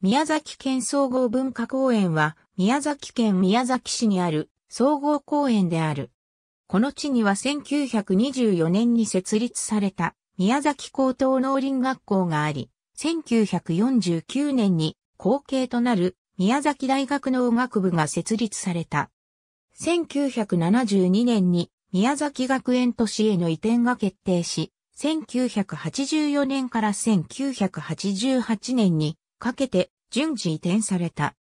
宮崎県総合文化公園は、宮崎県宮崎市にある総合公園である。この地には1924年に設立された宮崎高等農林学校があり、1949年に後継となる宮崎大学農学部が設立された。1972年に宮崎学園都市への移転が決定し、1984年から1988年にかけて順次移転された。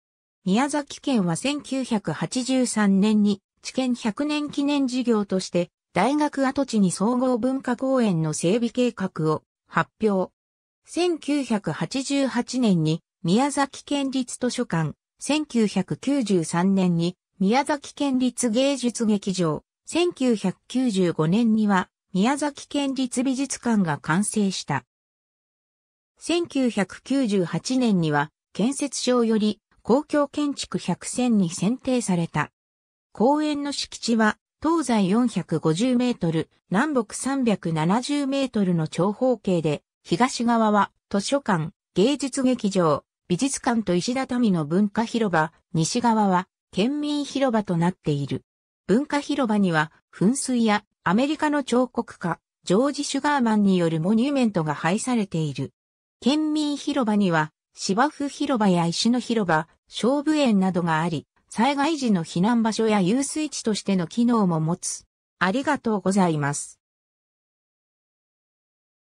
宮崎県は1983年に地県100年記念事業として大学跡地に総合文化公園の整備計画を発表。1988年に宮崎県立図書館、1993年に宮崎県立芸術劇場、1995年には宮崎県立美術館が完成した。1998年には建設省より公共建築100選に選定された。公園の敷地は東西450メートル、南北370メートルの長方形で、東側は図書館、芸術劇場、美術館と石畳の文化広場、西側は県民広場となっている。文化広場には噴水やアメリカの彫刻家、ジョージ・シュガーマンによるモニュメントが配されている。県民広場には芝生広場や石の広場、勝負園などがあり、災害時の避難場所や遊水地としての機能も持つ。ありがとうございます。